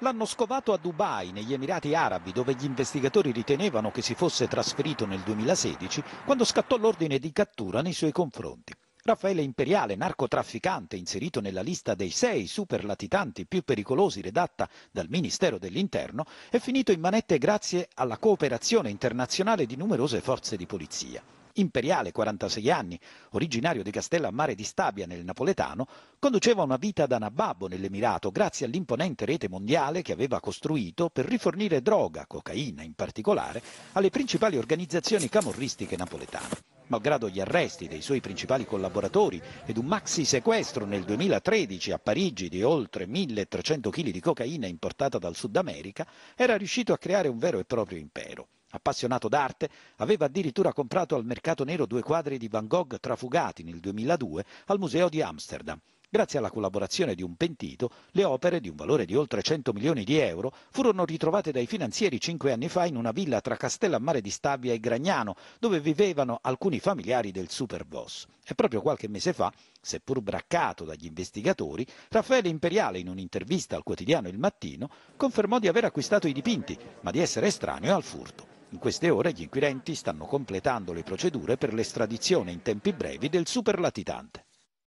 L'hanno scovato a Dubai, negli Emirati Arabi, dove gli investigatori ritenevano che si fosse trasferito nel 2016 quando scattò l'ordine di cattura nei suoi confronti. Raffaele Imperiale, narcotrafficante inserito nella lista dei sei superlatitanti più pericolosi redatta dal Ministero dell'Interno, è finito in manette grazie alla cooperazione internazionale di numerose forze di polizia. Imperiale, 46 anni, originario di Castellammare di Stabia nel Napoletano, conduceva una vita da nababbo nell'Emirato grazie all'imponente rete mondiale che aveva costruito per rifornire droga, cocaina in particolare, alle principali organizzazioni camorristiche napoletane malgrado gli arresti dei suoi principali collaboratori ed un maxi sequestro nel 2013 a Parigi di oltre 1300 kg di cocaina importata dal Sud America, era riuscito a creare un vero e proprio impero. Appassionato d'arte, aveva addirittura comprato al mercato nero due quadri di Van Gogh trafugati nel 2002 al Museo di Amsterdam. Grazie alla collaborazione di un pentito, le opere di un valore di oltre 100 milioni di euro furono ritrovate dai finanzieri cinque anni fa in una villa tra Castellammare di Stabia e Gragnano, dove vivevano alcuni familiari del superboss. E proprio qualche mese fa, seppur braccato dagli investigatori, Raffaele Imperiale in un'intervista al quotidiano Il Mattino confermò di aver acquistato i dipinti, ma di essere estraneo al furto. In queste ore gli inquirenti stanno completando le procedure per l'estradizione in tempi brevi del superlatitante.